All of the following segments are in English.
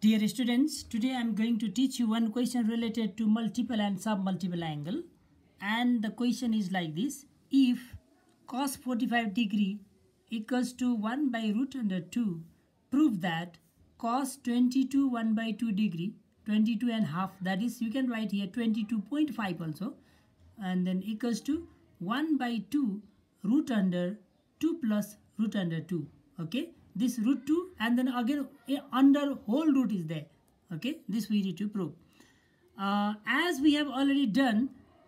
Dear students, today I am going to teach you one question related to multiple and sub-multiple angle. And the question is like this. If cos 45 degree equals to 1 by root under 2, prove that cos 22 1 by 2 degree, 22 and half, that is you can write here 22.5 also. And then equals to 1 by 2 root under 2 plus root under 2. Okay this root 2 and then again a under whole root is there okay this we need to prove uh, as we have already done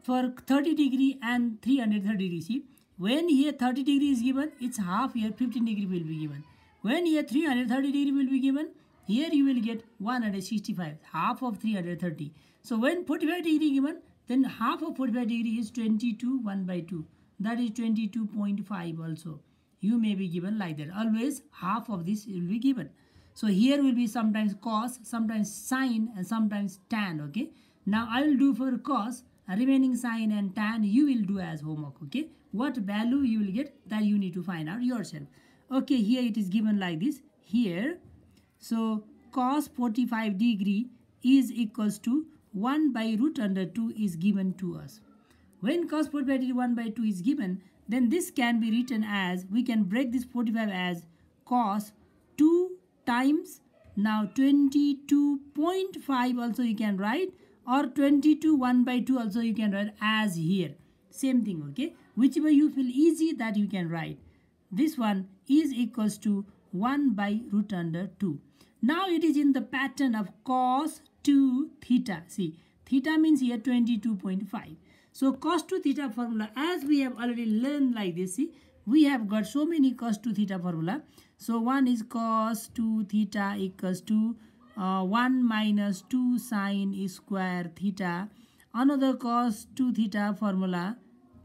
for 30 degree and 330 degree see when here 30 degree is given it's half here 15 degree will be given when here 330 degree will be given here you will get 165 half of 330 so when 45 degree given then half of 45 degree is 22 1 by 2 that is 22.5 also you may be given like that always half of this will be given so here will be sometimes cos sometimes sine and sometimes tan okay now i will do for cos remaining sine and tan you will do as homework okay what value you will get that you need to find out yourself okay here it is given like this here so cos 45 degree is equals to 1 by root under 2 is given to us when cos 45 by 2 is given, then this can be written as, we can break this 45 as cos 2 times, now 22.5 also you can write or 22 1 by 2 also you can write as here. Same thing, okay? Whichever you feel easy that you can write. This one is equals to 1 by root under 2. Now it is in the pattern of cos 2 theta. See, theta means here 22.5. So cos to theta formula as we have already learned like this see we have got so many cos to theta formula. So one is cos to theta equals to uh, 1 minus 2 sine square theta. Another cos to theta formula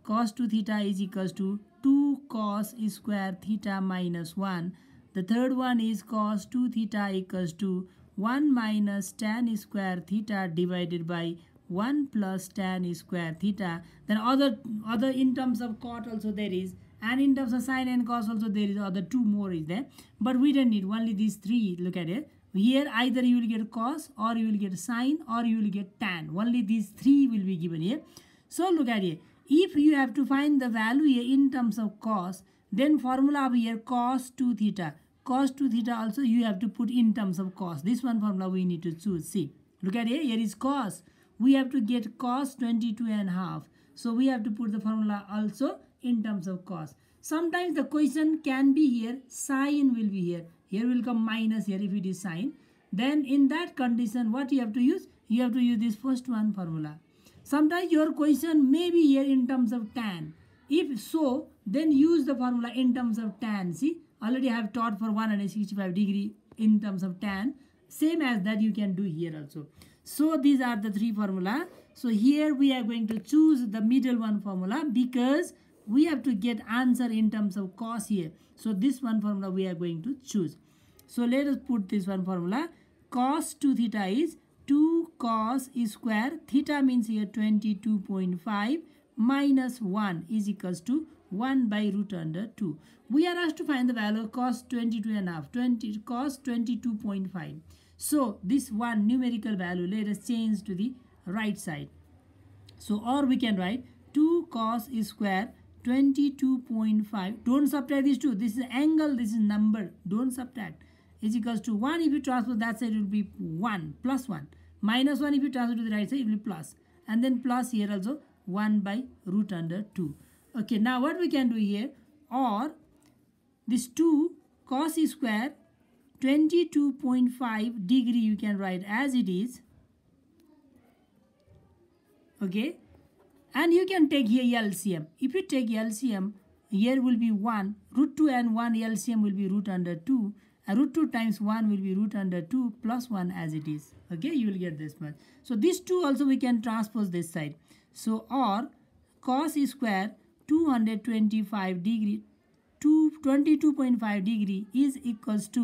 cos to theta is equals to 2 cos square theta minus 1. The third one is cos 2 theta equals to 1 minus tan square theta divided by 1 plus tan square theta then other other in terms of cot also there is and in terms of sine and cos also there is other two more is there but we don't need only these three look at it here either you will get cos or you will get sine or you will get tan only these three will be given here so look at it. if you have to find the value here in terms of cos then formula of here cos 2 theta cos 2 theta also you have to put in terms of cos this one formula we need to choose see look at it. here is cos we have to get cos 22 and half. So we have to put the formula also in terms of cos. Sometimes the question can be here, sine will be here. Here will come minus here if it is sine. Then in that condition, what you have to use? You have to use this first one formula. Sometimes your question may be here in terms of tan. If so, then use the formula in terms of tan. See, already I have taught for 165 degree in terms of tan. Same as that you can do here also. So these are the three formula. So here we are going to choose the middle one formula because we have to get answer in terms of cos here. So this one formula we are going to choose. So let us put this one formula. Cos 2 theta is 2 cos square. Theta means here 22.5 minus 1 is equals to 1 by root under 2. We are asked to find the value of cos 22 and a half. 20, cos 22.5. So this one numerical value let us change to the right side. So or we can write 2 cos square 22.5 don't subtract these two this is angle this is number don't subtract is equals to 1 if you transfer that side it will be 1 plus 1 minus 1 if you transfer to the right side it will be plus and then plus here also 1 by root under 2 okay now what we can do here or this 2 cos square 22.5 degree you can write as it is okay and you can take here LCM if you take LCM here will be 1 root 2 and 1 LCM will be root under 2 and root 2 times 1 will be root under 2 plus 1 as it is okay you will get this much so these two also we can transpose this side so or cos square 225 degree 22.5 degree is equals to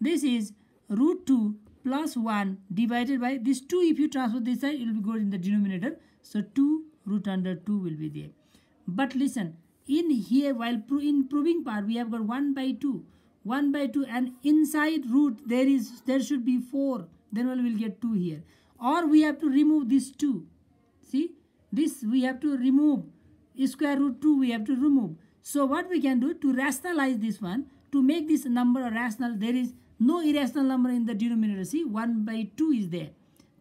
this is root 2 plus 1 divided by this 2 if you transfer this side it will be go in the denominator. So 2 root under 2 will be there. But listen in here while pro in proving part we have got 1 by 2 1 by 2 and inside root there is there should be 4 then we will get 2 here or we have to remove this 2 see this we have to remove square root 2 we have to remove so what we can do to rationalize this one to make this number rational there is no irrational number in the denominator see 1 by 2 is there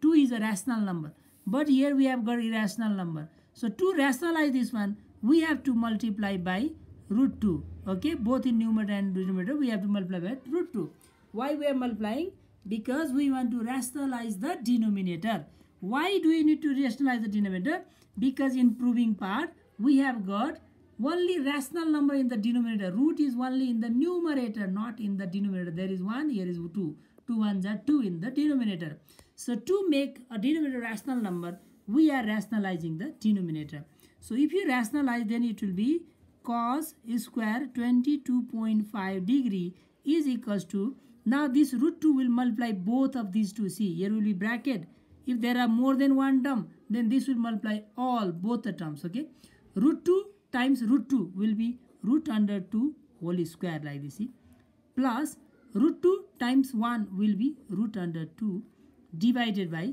2 is a rational number but here we have got irrational number so to rationalize this one we have to multiply by root 2 okay both in numerator and denominator we have to multiply by root 2 why we are multiplying because we want to rationalize the denominator why do we need to rationalize the denominator because in proving part we have got only rational number in the denominator. Root is only in the numerator, not in the denominator. There is 1, here is 2. 2 ones are 2 in the denominator. So to make a denominator rational number, we are rationalizing the denominator. So if you rationalize, then it will be cos square 22.5 degree is equals to, now this root 2 will multiply both of these two. See, here will be bracket. If there are more than one term, then this will multiply all, both the terms, okay? Root 2 times root 2 will be root under 2 whole square like this see? plus root 2 times 1 will be root under 2 divided by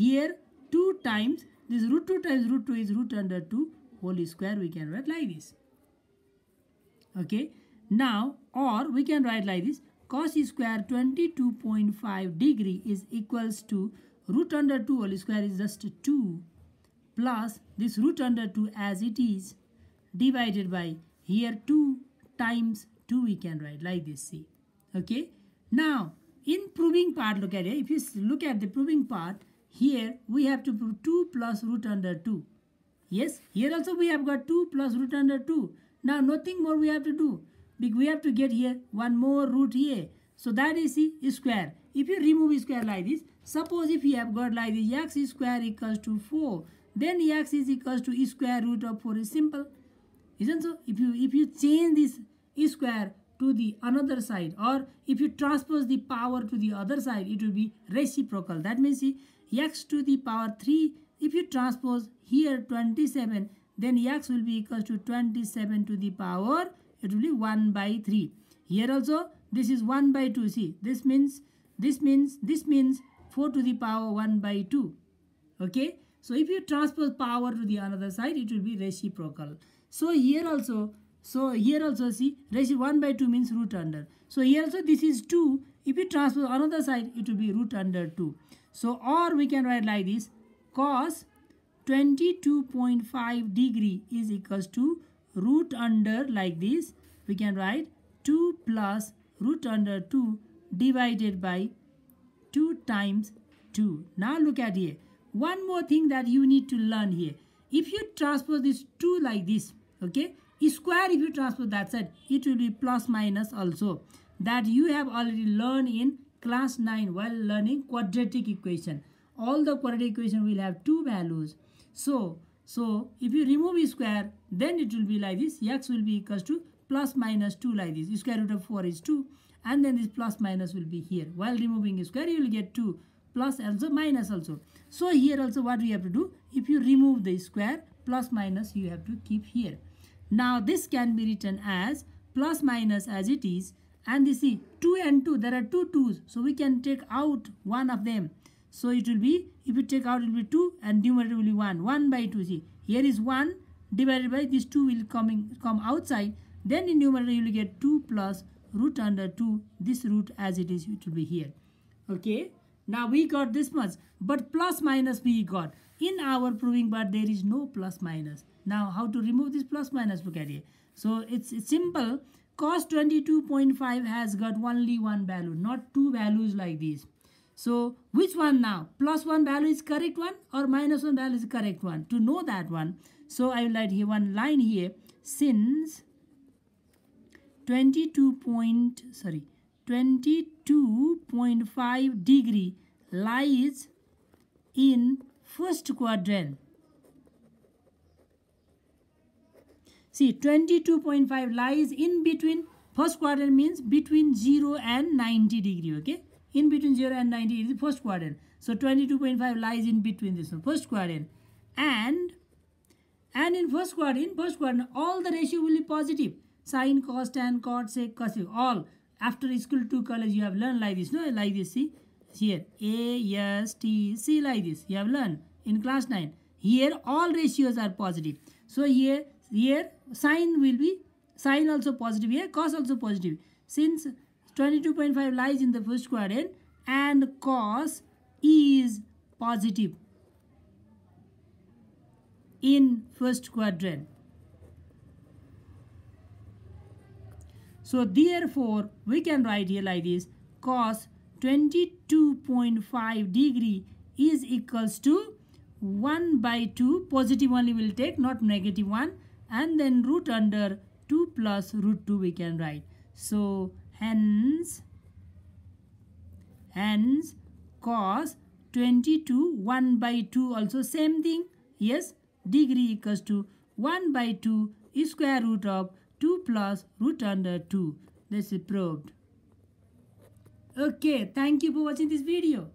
here 2 times this root 2 times root 2 is root under 2 whole square we can write like this okay now or we can write like this cos square 22.5 degree is equals to root under 2 whole square is just 2 plus this root under 2 as it is divided by here 2 times 2 we can write like this see okay now in proving part look at it if you look at the proving part here we have to prove 2 plus root under 2 yes here also we have got 2 plus root under 2 now nothing more we have to do because we have to get here one more root here so that is see square if you remove square like this suppose if you have got like this x square equals to 4 then x is equals to square root of 4 is simple isn't so if you if you change this e square to the another side or if you transpose the power to the other side it will be reciprocal that means see, x to the power 3 if you transpose here 27 then x will be equal to 27 to the power it will be 1 by 3 here also this is 1 by 2 see this means this means this means 4 to the power 1 by 2 okay so if you transpose power to the another side it will be reciprocal so here also, so here also see ratio 1 by 2 means root under. So here also this is 2. If you transpose another side, it will be root under 2. So or we can write like this cos 22.5 degree is equals to root under like this. We can write 2 plus root under 2 divided by 2 times 2. Now look at here. One more thing that you need to learn here. If you transpose this 2 like this, okay square if you transpose that side it will be plus minus also that you have already learned in class 9 while learning quadratic equation all the quadratic equation will have two values so so if you remove square then it will be like this x will be equals to plus minus 2 like this square root of 4 is 2 and then this plus minus will be here while removing square you will get 2 plus also minus also so here also what we have to do if you remove the square plus minus you have to keep here now this can be written as plus minus as it is and you see 2 and 2 there are two 2's so we can take out one of them so it will be if you take out it will be 2 and numerator will be 1 1 by 2 see here is 1 divided by these 2 will coming come outside then in numerator you will get 2 plus root under 2 this root as it is it will be here okay now we got this much, but plus minus we got. In our proving but there is no plus minus. Now how to remove this plus minus? Look at here. So it's, it's simple. Cos 22.5 has got only one value, not two values like this. So which one now? Plus one value is correct one or minus one value is correct one? To know that one, so I will write here one line here. Since 22 point, sorry, 22.5 degree lies in first quadrant. See 22.5 lies in between first quadrant means between 0 and 90 degree okay in between 0 and 90 is the first quadrant so 22.5 lies in between this one first quadrant and and in first quadrant in first quadrant all the ratio will be positive sine cos tan cot sec cos all after school to college you have learned like this no like this see here a s t c like this you have learned in class 9 here all ratios are positive so here here sine will be sine also positive here cos also positive since 22.5 lies in the first quadrant and cos is positive in first quadrant So therefore, we can write here like this, cos 22.5 degree is equals to 1 by 2, positive only will take, not negative 1, and then root under 2 plus root 2 we can write. So, hence, hence cos 22, 1 by 2 also same thing, yes, degree equals to 1 by 2 square root of 2 plus root under 2. This is proved. Okay, thank you for watching this video.